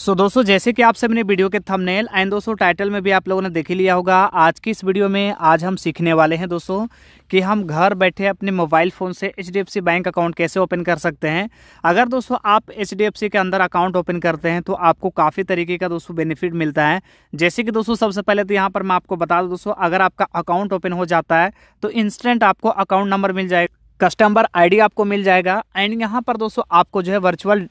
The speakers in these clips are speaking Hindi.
सो so, दोस्तों जैसे कि आप सबने वीडियो के थंबनेल एंड दोस्तों टाइटल में भी आप लोगों ने देख ही लिया होगा आज की इस वीडियो में आज हम सीखने वाले हैं दोस्तों कि हम घर बैठे अपने मोबाइल फ़ोन से एच बैंक अकाउंट कैसे ओपन कर सकते हैं अगर दोस्तों आप एच के अंदर अकाउंट ओपन करते हैं तो आपको काफ़ी तरीके का दोस्तों बेनिफिट मिलता है जैसे कि दोस्तों सबसे पहले तो यहाँ पर मैं आपको बता दूँ दोस्तों अगर आपका अकाउंट ओपन हो जाता है तो इंस्टेंट आपको अकाउंट नंबर मिल जाएगा कस्टमर आईडी आपको मिल जाएगा एंड यहाँ पर दोस्तों आपको जो है वर्चुअल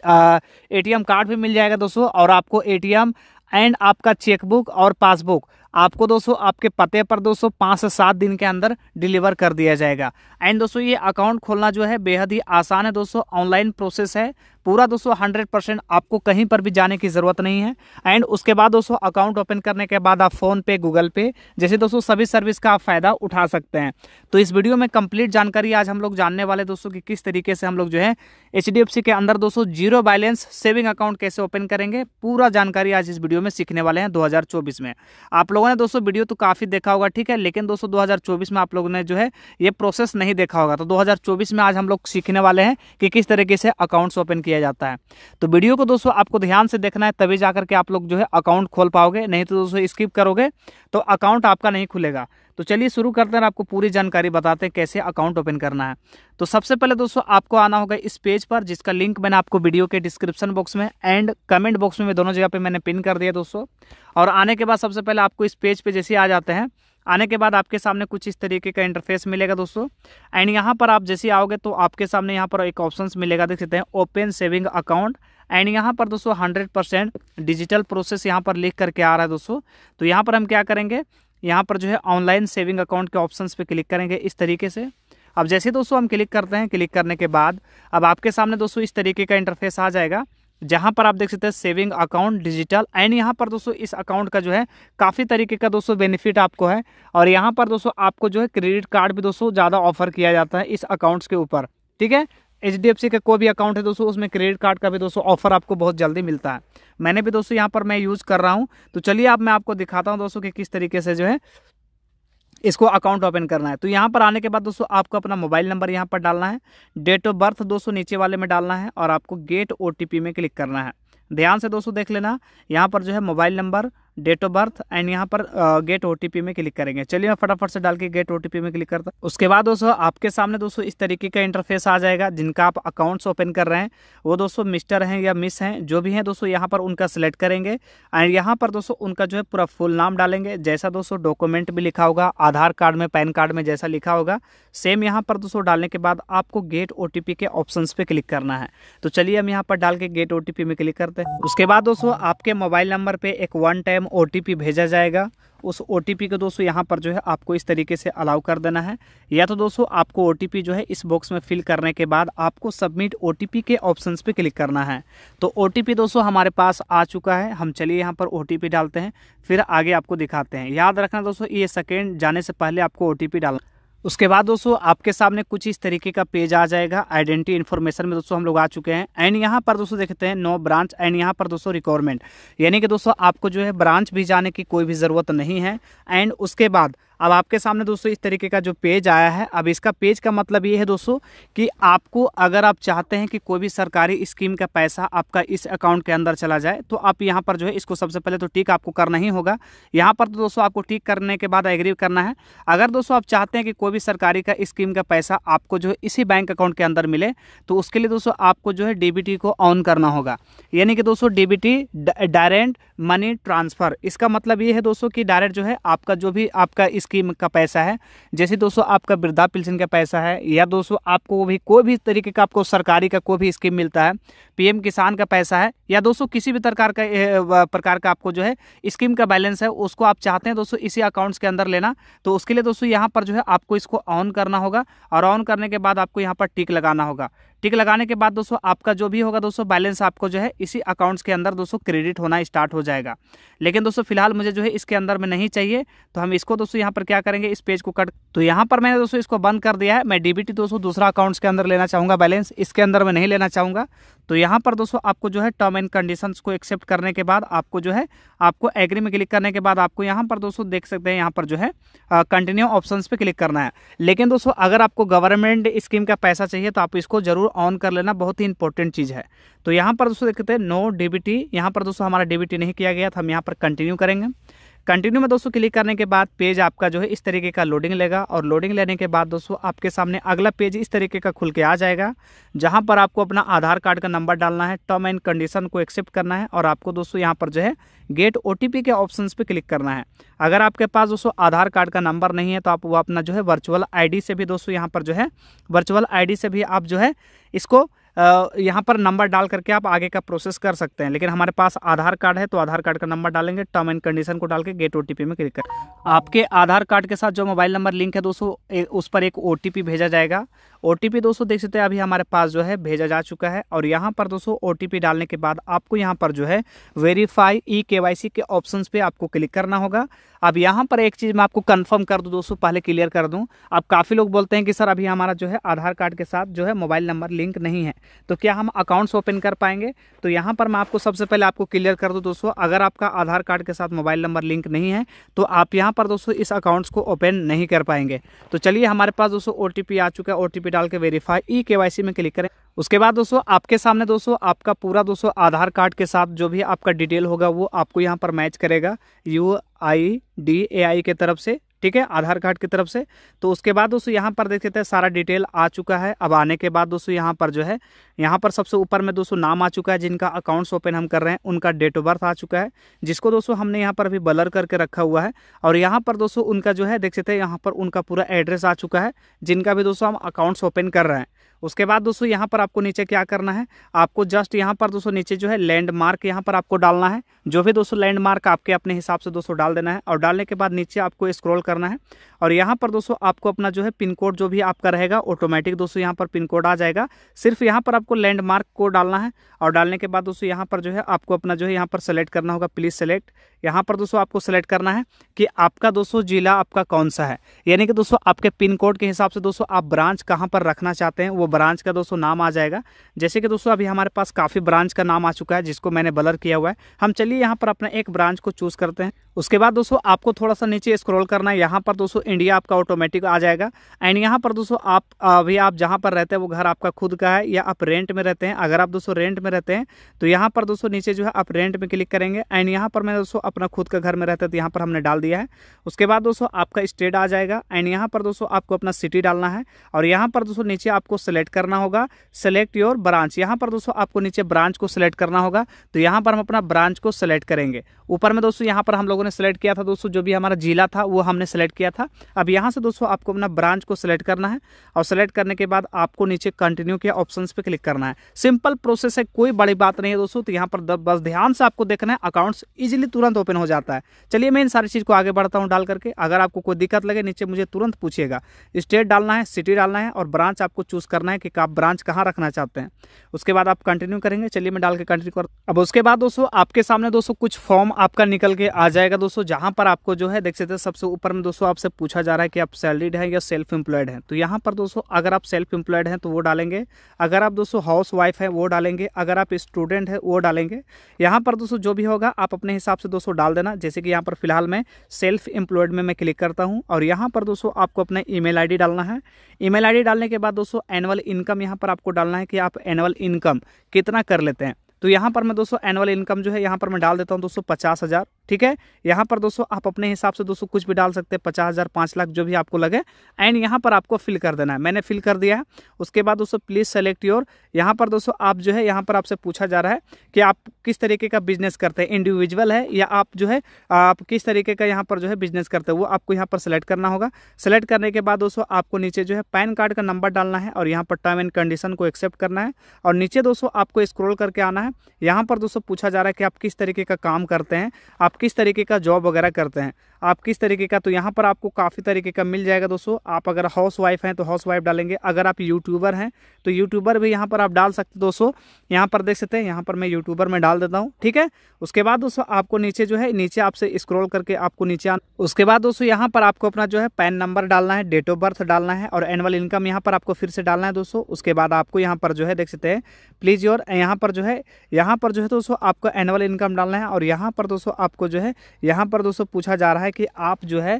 एटीएम कार्ड भी मिल जाएगा दोस्तों और आपको एटीएम एंड आपका चेकबुक और पासबुक आपको दोस्तों आपके पते पर दोस्तों पाँच से सात दिन के अंदर डिलीवर कर दिया जाएगा एंड दोस्तों ये अकाउंट खोलना जो है बेहद ही आसान है दोस्तों ऑनलाइन प्रोसेस है पूरा दोस्तों हंड्रेड परसेंट आपको कहीं पर भी जाने की ज़रूरत नहीं है एंड उसके बाद दोस्तों अकाउंट ओपन करने के बाद आप फ़ोन पे गूगल पे जैसे दोस्तों सभी सर्विस का आप फ़ायदा उठा सकते हैं तो इस वीडियो में कंप्लीट जानकारी आज हम लोग जानने वाले दोस्तों की किस तरीके से हम लोग जो है एच के अंदर दोस्तों जीरो बैलेंस सेविंग अकाउंट कैसे ओपन करेंगे पूरा जानकारी आज इस वीडियो में सीखने वाले हैं दो में आप लोगों ने दोस्तों वीडियो तो काफ़ी देखा होगा ठीक है लेकिन दोस्तों दो में आप लोगों ने जो है ये प्रोसेस नहीं देखा होगा तो दो में आज हम लोग सीखने वाले हैं कि किस तरीके से अकाउंट्स ओपन किया किया जाता है तो वीडियो को दोस्तों आपको ध्यान से देखना है तभी जाकर के आप लोग जो है अकाउंट खोल पाओगे नहीं तो दोस्तों स्किप करोगे तो अकाउंट आपका नहीं खुलेगा तो चलिए शुरू करते हैं आपको पूरी जानकारी बताते हैं कैसे अकाउंट ओपन करना है तो सबसे पहले दोस्तों आपको आना होगा इस पेज पर जिसका लिंक मैंने आपको वीडियो के डिस्क्रिप्शन बॉक्स में एंड कमेंट बॉक्स में दोनों जगह पर मैंने पिन कर दिया दोस्तों और आने के बाद सबसे पहले आपको इस पेज पर जैसे आ जाते हैं आने के बाद आपके सामने कुछ इस तरीके का इंटरफेस मिलेगा दोस्तों एंड यहाँ पर आप जैसे आओगे तो आपके सामने यहाँ पर एक ऑप्शन मिलेगा देख सकते हैं ओपन सेविंग अकाउंट एंड यहाँ पर दोस्तों हंड्रेड परसेंट डिजिटल प्रोसेस यहाँ पर लिख करके आ रहा है दोस्तों तो यहाँ पर हम क्या करेंगे यहाँ पर जो है ऑनलाइन सेविंग अकाउंट के ऑप्शन पर क्लिक करेंगे इस तरीके से अब जैसे दोस्तों हम क्लिक करते हैं क्लिक करने के बाद अब आपके सामने दोस्तों इस तरीके का इंटरफेस आ जाएगा जहां पर आप देख सकते हैं सेविंग अकाउंट डिजिटल एंड यहां पर दोस्तों इस अकाउंट का जो है काफ़ी तरीके का दोस्तों बेनिफिट आपको है और यहां पर दोस्तों आपको जो है क्रेडिट कार्ड भी दोस्तों ज़्यादा ऑफर किया जाता है इस अकाउंट्स के ऊपर ठीक है एच डी का कोई भी अकाउंट है दोस्तों उसमें क्रेडिट कार्ड का भी दोस्तों ऑफर आपको बहुत जल्दी मिलता है मैंने भी दोस्तों यहाँ पर मैं यूज़ कर रहा हूँ तो चलिए आप मैं आपको दिखाता हूँ दोस्तों कि किस तरीके से जो है इसको अकाउंट ओपन करना है तो यहाँ पर आने के बाद दोस्तों आपको अपना मोबाइल नंबर यहाँ पर डालना है डेट ऑफ बर्थ दोस्तों नीचे वाले में डालना है और आपको गेट ओ में क्लिक करना है ध्यान से दोस्तों देख लेना यहाँ पर जो है mobile number date of birth and यहाँ पर गेट ओटीपी में क्लिक करेंगे चलिए मैं फटाफट से डाल के गेट ओटीपी में क्लिक करता उसके बाद दोस्तों आपके सामने दोस्तों इस तरीके का इंटरफेस आ जाएगा जिनका आप अकाउंट्स ओपन कर रहे हैं वो दोस्तों मिस्टर हैं या मिस हैं जो भी हैं दोस्तों यहाँ पर उनका सिलेक्ट करेंगे एंड यहाँ पर दोस्तों उनका जो है पूरा फुल नाम डालेंगे जैसा दोस्तों डॉक्यूमेंट भी लिखा होगा आधार कार्ड में पैन कार्ड में जैसा लिखा होगा सेम यहाँ पर दोस्तों डालने के बाद आपको गेट ओ के ऑप्शन पे क्लिक करना है तो चलिए हम यहाँ पर डाल के गेट ओ में क्लिक करते हैं उसके बाद दोस्तों आपके मोबाइल नंबर पर एक वन टाइम रैंडम ओ भेजा जाएगा उस ओ को दोस्तों यहाँ पर जो है आपको इस तरीके से अलाउ कर देना है या तो दोस्तों आपको ओ जो है इस बॉक्स में फिल करने के बाद आपको सबमिट ओ के ऑप्शन पर क्लिक करना है तो ओ दोस्तों हमारे पास आ चुका है हम चलिए यहाँ पर ओ डालते हैं फिर आगे आपको दिखाते हैं याद रखना दोस्तों ये सेकेंड जाने से पहले आपको ओ डालना उसके बाद दोस्तों आपके सामने कुछ इस तरीके का पेज आ जाएगा आइडेंटिटी इन्फॉर्मेशन में दोस्तों हम लोग आ चुके हैं एंड यहाँ पर दोस्तों देखते हैं नो ब्रांच एंड यहाँ पर दोस्तों रिक्वायरमेंट यानी कि दोस्तों आपको जो है ब्रांच भी जाने की कोई भी ज़रूरत नहीं है एंड उसके बाद अब आपके सामने दोस्तों इस तरीके का जो पेज आया है अब इसका पेज का मतलब ये है दोस्तों कि आपको अगर आप चाहते हैं कि कोई भी सरकारी स्कीम का पैसा आपका इस अकाउंट के अंदर चला जाए तो आप यहाँ पर जो है इसको सबसे पहले तो टिक आपको करना ही होगा यहाँ पर तो दोस्तों आपको टिक करने के बाद एग्री करना है अगर दोस्तों आप चाहते हैं कि कोई भी सरकारी का स्कीम का पैसा आपको जो है इसी बैंक अकाउंट के अंदर मिले तो उसके लिए दोस्तों आपको जो है डी को ऑन करना होगा यानी कि दोस्तों डी डायरेक्ट मनी ट्रांसफ़र इसका मतलब ये है दोस्तों कि डायरेक्ट जो है आपका जो भी आपका स्कीम का पैसा है जैसे दोस्तों आपका वृद्धा पेंशन का पैसा है या दोस्तों आपको भी कोई भी तरीके का आपको सरकारी का कोई भी स्कीम मिलता है पीएम किसान का पैसा है या दोस्तों किसी भी प्रकार का प्रकार का आपको जो है स्कीम का बैलेंस है उसको आप चाहते हैं दोस्तों इसी अकाउंट्स के अंदर लेना तो उसके लिए दोस्तों यहाँ पर जो है आपको इसको ऑन करना होगा और ऑन करने के बाद आपको यहाँ पर टिक लगाना होगा टिक लगाने के बाद दोस्तों आपका जो भी होगा दोस्तों बैलेंस आपको जो है इसी अकाउंट्स के अंदर दोस्तों क्रेडिट होना स्टार्ट हो जाएगा लेकिन दोस्तों फिलहाल मुझे जो है इसके अंदर में नहीं चाहिए तो हम इसको दोस्तों यहाँ पर क्या करेंगे इस पेज को कट तो यहाँ पर मैंने दोस्तों इसको बंद कर दिया है मैं डीबीटी दोस्तों दूसरा अकाउंट्स के अंदर लेना चाहूँगा बैलेंस इसके अंदर मैं नहीं लेना चाहूँगा तो यहाँ पर दोस्तों आपको जो है टर्म एंड कंडीशंस को एक्सेप्ट करने के बाद आपको जो है आपको एग्री में क्लिक करने के बाद आपको यहाँ पर दोस्तों देख सकते हैं यहाँ पर जो है कंटिन्यू ऑप्शन पे क्लिक करना है लेकिन दोस्तों अगर आपको गवर्नमेंट स्कीम का पैसा चाहिए तो आप इसको जरूर ऑन कर लेना बहुत ही इंपॉर्टेंट चीज़ है तो यहाँ पर दोस्तों देखते हैं नो डीबीटी यहाँ पर दोस्तों हमारा डीबीटी नहीं किया गया था हम यहाँ पर कंटिन्यू करेंगे कंटिन्यू में दोस्तों क्लिक करने के बाद पेज आपका जो है इस तरीके का लोडिंग लेगा और लोडिंग लेने के बाद दोस्तों आपके सामने अगला पेज इस तरीके का खुल के आ जाएगा जहाँ पर आपको अपना आधार कार्ड का नंबर डालना है टर्म एंड कंडीशन को एक्सेप्ट करना है और आपको दोस्तों यहाँ पर जो है गेट ओ के ऑप्शन पर क्लिक करना है अगर आपके पास दोस्तों आधार कार्ड का नंबर नहीं है तो आप वो अपना जो है वर्चुअल आई से भी दोस्तों यहाँ पर जो है वर्चुअल आई से भी आप जो है इसको यहाँ पर नंबर डाल करके आप आगे का प्रोसेस कर सकते हैं लेकिन हमारे पास आधार कार्ड है तो आधार कार्ड का नंबर डालेंगे टर्म एंड कंडीशन को डाल के गेट ओ में क्लिक कर आपके आधार कार्ड के साथ जो मोबाइल नंबर लिंक है दोस्तों उस पर एक ओ भेजा जाएगा ओ दोस्तों देख सकते हैं अभी हमारे पास जो है भेजा जा चुका है और यहाँ पर दोस्तों ओ डालने के बाद आपको यहाँ पर जो है वेरीफाई ई e के के ऑप्शन पर आपको क्लिक करना होगा अब यहाँ पर एक चीज़ मैं आपको कन्फर्म कर दूँ दोस्तों पहले क्लियर कर दूँ अब काफ़ी लोग बोलते हैं कि सर अभी हमारा जो है आधार कार्ड के साथ जो है मोबाइल नंबर लिंक नहीं है तो क्या हम अकाउंट्स ओपन कर पाएंगे तो यहाँ पर मैं आपको सबसे पहले आपको क्लियर कर दूँ दोस्तों अगर आपका आधार कार्ड के साथ मोबाइल नंबर लिंक नहीं है तो आप यहाँ पर दोस्तों इस अकाउंट्स को ओपन नहीं कर पाएंगे तो चलिए हमारे पास दोस्तों ओ आ चुका है ओ डाल के वेरीफाई ई के में क्लिक करें उसके बाद दोस्तों आपके सामने दोस्तों आपका पूरा दोस्तों आधार कार्ड के साथ जो भी आपका डिटेल होगा वो आपको यहाँ पर मैच करेगा यू आई डी ए आई के तरफ से ठीक है आधार कार्ड की तरफ से तो उसके बाद दोस्तों यहाँ पर देख लेते हैं सारा डिटेल आ चुका है अब आने के बाद दोस्तों यहाँ पर जो है यहाँ पर सबसे ऊपर में दोस्तों नाम आ चुका है जिनका अकाउंट्स ओपन हम कर रहे हैं उनका डेट ऑफ बर्थ आ चुका है जिसको दोस्तों हमने यहाँ पर अभी बलर करके रखा हुआ है और यहाँ पर दोस्तों उनका जो है देख सकते हैं यहाँ पर उनका पूरा एड्रेस आ चुका है जिनका भी दोस्तों हम अकाउंट्स ओपन कर रहे हैं उसके बाद दोस्तों यहाँ पर आपको नीचे क्या करना है आपको जस्ट यहाँ पर दोस्तों नीचे जो है लैंडमार्क यहाँ पर आपको डालना है जो भी दोस्तों लैंडमार्क आपके अपने हिसाब से दोस्तों डाल देना है और डालने के बाद नीचे आपको स्क्रॉल करना है और यहाँ पर दोस्तों आपको अपना जो है पिन कोड जो भी आपका रहेगा ऑटोमेटिक दोस्तों यहाँ पर पिन कोड आ जाएगा सिर्फ यहाँ पर आपको लैंडमार्क को डालना है और डालने के बाद दोस्तों यहाँ पर जो है आपको अपना जो है यहाँ पर सेलेक्ट करना होगा प्लीज़ सेलेक्ट यहाँ पर दोस्तों आपको सेलेक्ट करना है कि आपका दोस्तों जिला आपका कौन सा है यानी कि दोस्तों आपके पिन कोड के हिसाब से दोस्तों आप ब्रांच कहाँ पर रखना चाहते हैं वो ब्रांच का दोस्तों नाम आ जाएगा जैसे कि दोस्तों अभी हमारे पास काफ़ी ब्रांच का नाम आ चुका है जिसको मैंने बलर किया हुआ है हम चलिए यहाँ पर अपना एक ब्रांच को चूज़ करते हैं उसके बाद दोस्तों आपको थोड़ा सा नीचे स्क्रॉल करना है यहाँ पर दोस्तों इंडिया आपका ऑटोमेटिक आ जाएगा एंड यहाँ पर दोस्तों आप अभी आप जहाँ पर रहते हैं वो घर आपका खुद का है या आप रेंट में रहते हैं अगर आप दोस्तों रेंट में रहते हैं तो यहाँ पर दोस्तों नीचे जो है आप रेंट में क्लिक करेंगे एंड यहाँ पर मैं दोस्तों अपना खुद का घर में रहता है तो यहाँ पर हमने डाल दिया है उसके बाद दोस्तों आपका स्टेट आ जाएगा एंड यहाँ पर दोस्तों आपको अपना सिटी डालना है और यहाँ पर दोस्तों नीचे आपको सेलेक्ट करना होगा सेलेक्ट योर ब्रांच यहाँ पर दोस्तों आपको नीचे ब्रांच को सिलेक्ट करना होगा तो यहाँ पर हम अपना ब्रांच को सिलेक्ट करेंगे ऊपर में दोस्तों यहाँ पर हम लोग लोगों ने सेलेक्ट किया था दोस्तों जो भी हमारा जिला था वो हमने सेलेक्ट किया था अब यहाँ से दोस्तों आपको अपना ब्रांच को सेलेक्ट करना है और सेलेक्ट करने के बाद आपको नीचे कंटिन्यू के ऑप्शन पर क्लिक करना है सिंपल प्रोसेस है कोई बड़ी बात नहीं है दोस्तों तो यहाँ पर बस ध्यान से आपको देखना है अकाउंट्स ईजिली तुरंत ओपन हो जाता है चलिए मैं इन सारी चीज़ को आगे बढ़ता हूँ डाल करके अगर आपको कोई दिक्कत लगे नीचे मुझे तुरंत पूछिएगा स्टेट डालना है सिटी डालना है और ब्रांच आपको चूज़ करना है कि आप ब्रांच कहाँ रखना चाहते हैं उसके बाद आप कंटिन्यू करेंगे चलिए मैं डाल के कंटिन्यू कर अब उसके बाद दोस्तों आपके सामने दोस्तों कुछ फॉर्म आपका निकल के आ जाएगा जाएगा दोस्तों जहाँ पर आपको जो है देख सकते हैं सबसे ऊपर में दोस्तों आपसे पूछा जा रहा है कि आप सैलरीड हैं या सेल्फ एम्प्लॉयड हैं तो यहाँ पर दोस्तों अगर आप सेल्फ एम्प्लॉयड हैं तो वो डालेंगे अगर आप दोस्तों हाउस वाइफ हैं वो डालेंगे अगर आप स्टूडेंट हैं वो डालेंगे यहाँ पर दोस्तों जो भी होगा आप अपने हिसाब से दोस्तों डाल देना जैसे कि यहाँ पर फिलहाल मैं सेल्फ एम्प्लॉयड में मैं क्लिक करता हूँ और यहाँ पर दोस्तों आपको अपने ई मेल डालना है ई मेल डालने के बाद दोस्तों एनुअल इनकम यहाँ पर आपको डालना है कि आप एनुअल इनकम कितना कर लेते हैं तो यहाँ पर मैं दोस्तों एनुअल इनकम जो है यहाँ पर मैं डाल देता हूँ दोस्तों पचास हज़ार ठीक है यहाँ पर दोस्तों आप अपने हिसाब से दोस्तों कुछ भी डाल सकते हैं पचास हज़ार पाँच लाख जो भी आपको लगे एंड यहाँ पर आपको फिल कर देना है मैंने फिल कर दिया है उसके बाद दोस्तों प्लीज़ सेलेक्ट योर यहाँ पर दोस्तों आप जो है यहाँ पर आपसे पूछा जा रहा है कि आप किस तरीके का बिजनेस करते हैं इंडिविजुअल है या आप जो है आप किस तरीके का यहाँ पर जो है बिजनेस करते हैं वो आपको यहाँ पर सेलेक्ट करना होगा सेलेक्ट करने के बाद दोस्तों आपको नीचे जो है पैन कार्ड का नंबर डालना है और यहाँ पर टर्म एंड कंडीशन को एक्सेप्ट करना है और नीचे दोस्तों आपको स्क्रोल करके आना है यहाँ पर दोस्तों पूछा जा रहा है कि आप किस तरीके का काम करते हैं आप किस तरीके का जॉब वगैरह करते हैं आप किस तरीके का तो यहाँ पर आपको काफ़ी तरीके का मिल जाएगा दोस्तों आप अगर हाउस वाइफ हैं तो हाउस वाइफ डालेंगे अगर आप यूट्यूबर हैं तो यूट्यूबर भी यहाँ पर आप डाल सकते दोस्तों यहाँ पर देख सकते हैं यहाँ पर मैं यूट्यूबर में डाल देता हूँ ठीक है उसके बाद दोस्तों आपको नीचे जो है नीचे आपसे स्क्रोल करके आपको नीचे आना उसके बाद दोस्तों यहाँ पर आपको अपना जो है पैन नंबर डालना है डेट ऑफ बर्थ डालना है और एनुअल इनकम यहाँ पर आपको फिर से डालना है दोस्तों उसके बाद आपको यहाँ पर जो है देख सकते हैं प्लीज़ योर यहाँ पर जो है यहाँ पर जो है दोस्तों आपको एनुअल इनकम डालना है और यहाँ पर दोस्तों आपको जो है यहाँ पर दोस्तों पूछा जा रहा है कि आप जो है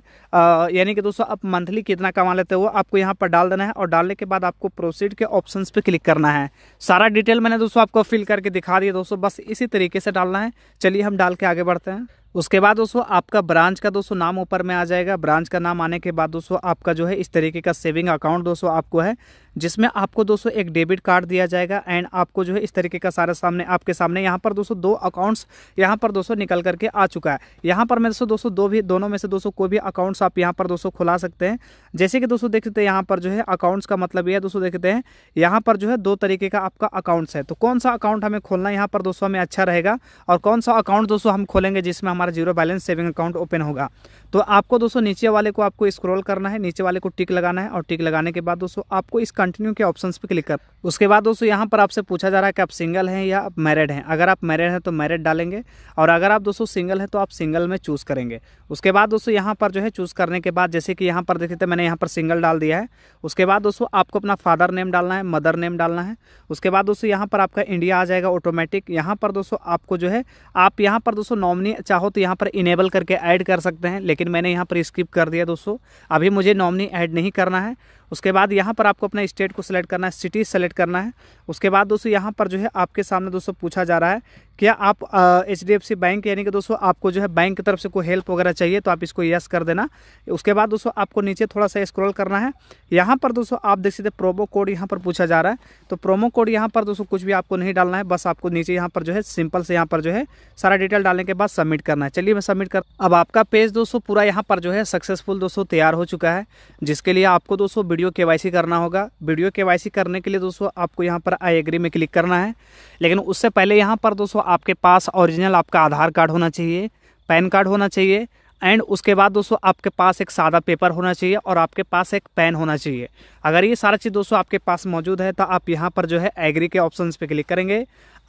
यानी कि दोस्तों आप मंथली कितना कमा लेते हो आपको यहाँ पर डाल देना है और डालने के बाद आपको प्रोसीड के ऑप्शन पर क्लिक करना है सारा डिटेल मैंने दोस्तों आपको फिल करके दिखा दिया दोस्तों बस इसी तरीके से डालना है चलिए हम डाल के आगे बढ़ते हैं उसके बाद दोस्तों आपका ब्रांच का दोस्तों नाम ऊपर में आ जाएगा ब्रांच का नाम आने के बाद दोस्तों आपका जो है इस तरीके का सेविंग अकाउंट दोस्तों आपको है जिसमें आपको दोस्तों एक डेबिट कार्ड दिया जाएगा एंड आपको जो है इस तरीके का सारा सामने आपके सामने यहाँ पर दोस्तों दो अकाउंट्स यहाँ पर दोस्तों निकल करके आ चुका है यहाँ पर मैं दोस्तों दोस्तों दो भी दोनों में से दोस्तों कोई भी अकाउंट्स आप यहाँ पर दोस्तों खुला सकते हैं जैसे कि दोस्तों देखते हैं यहाँ पर जो है अकाउंट्स का मतलब यह है दोस्तों देखते हैं यहाँ पर जो है दो तरीके का आपका अकाउंट्स है तो कौन सा अकाउंट हमें खोलना यहाँ पर दोस्तों हमें अच्छा रहेगा और कौन सा अकाउंट दोस्तों हम खोलेंगे जिसमें हमारे हमारा zero balance saving account open होगा तो आपको दोस्तों नीचे वाले को आपको स्क्रॉल करना है नीचे वाले को टिक लगाना है और टिक लगाने के बाद दोस्तों आपको इस कंटिन्यू के ऑप्शन पर क्लिक कर उसके बाद दोस्तों यहाँ पर आपसे पूछा जा रहा है कि आप सिंगल हैं या आप मैरिड हैं अगर आप मैरिड हैं तो मैरिड डालेंगे और अगर आप दोस्तों सिंगल हैं तो आप सिंगल में चूज़ करेंगे उसके बाद दोस्तों यहाँ पर जो है चूज़ करने के बाद जैसे कि यहाँ पर देखिए थे तो मैंने यहाँ पर सिंगल डाल दिया है उसके बाद दोस्तों आपको अपना फादर नेम डालना है मदर नेम डालना है उसके बाद दोस्तों यहाँ पर आपका इंडिया आ जाएगा ऑटोमेटिक यहाँ पर दोस्तों आपको जो है आप यहाँ पर दोस्तों नॉमिनी चाहो तो यहाँ पर इनेबल करके ऐड कर सकते हैं लेकिन मैंने यहाँ पर स्किप कर दिया दोस्तों अभी मुझे नॉमनी ऐड नहीं करना है उसके बाद यहाँ पर आपको अपना स्टेट को सिलेक्ट करना है सिटी सेलेक्ट करना है उसके बाद दोस्तों यहाँ पर जो है आपके सामने दोस्तों पूछा जा रहा है क्या आप H D F C bank यानी कि दोस्तों आपको जो है बैंक की तरफ से कोई हेल्प वगैरह चाहिए तो आप इसको यस कर देना उसके बाद दोस्तों आपको नीचे थोड़ा सा स्क्रॉल करना है यहाँ पर दोस्तों आप देख सकते प्रोमो कोड यहाँ पर पूछा जा रहा है तो प्रोमो कोड यहाँ पर दोस्तों कुछ भी आपको नहीं डालना है बस आपको नीचे यहाँ पर जो है सिंपल से यहाँ पर जो है सारा डिटेल डालने के बाद सबमिट करना है चलिए मैं सबमिट कर अब आपका पेज दोस्तों पूरा यहाँ पर जो है सक्सेसफुल दोस्तों तैयार हो चुका है जिसके लिए आपको दोस्तों वीडियो के करना होगा वीडियो के करने के लिए दोस्तों आपको यहाँ पर आई एग्री में क्लिक करना है लेकिन उससे पहले यहाँ पर दोस्तों आपके पास ओरिजिनल आपका आधार कार्ड होना चाहिए पैन कार्ड होना चाहिए एंड उसके बाद दोस्तों आपके पास एक सादा पेपर होना चाहिए और आपके पास एक पेन होना चाहिए अगर ये सारा चीज़ दोस्तों आपके पास मौजूद है तो आप यहाँ पर जो है एग्री के ऑप्शन पर क्लिक करेंगे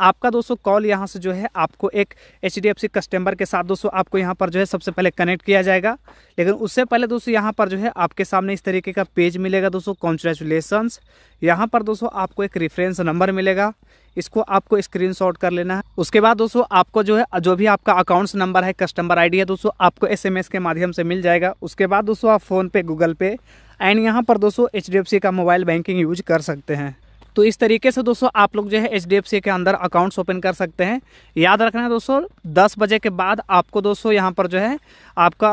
आपका दोस्तों कॉल यहाँ से जो है आपको एक एच कस्टमर के साथ दोस्तों आपको यहाँ पर जो है सबसे पहले कनेक्ट किया जाएगा लेकिन उससे पहले दोस्तों यहाँ पर जो है आपके सामने इस तरीके का पेज मिलेगा दोस्तों कॉन्ग्रेचुलेसन्स यहाँ पर दोस्तों आपको एक रेफरेंस नंबर मिलेगा इसको आपको स्क्रीनशॉट कर लेना है उसके बाद दोस्तों आपको जो है जो भी आपका अकाउंट्स नंबर है कस्टमर आईडी है दोस्तों आपको एसएमएस के माध्यम से मिल जाएगा उसके बाद दोस्तों आप फ़ोन पे गूगल पे एंड यहाँ पर दोस्तों एच का मोबाइल बैंकिंग यूज कर सकते हैं तो इस तरीके से दोस्तों आप लोग जो है एच के अंदर अकाउंट्स ओपन कर सकते हैं याद रखना है दोस्तों दस बजे के बाद आपको दोस्तों यहाँ पर जो है आपका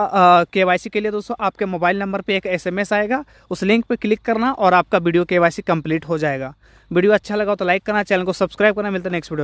के सी के लिए दोस्तों आपके मोबाइल नंबर पर एक एस आएगा उस लिंक पर क्लिक करना और आपका वीडियो के कंप्लीट हो जाएगा वीडियो अच्छा लगा तो लाइक करना चैनल को सब्सक्राइब करना मिलता नेक्स्ट वीडियो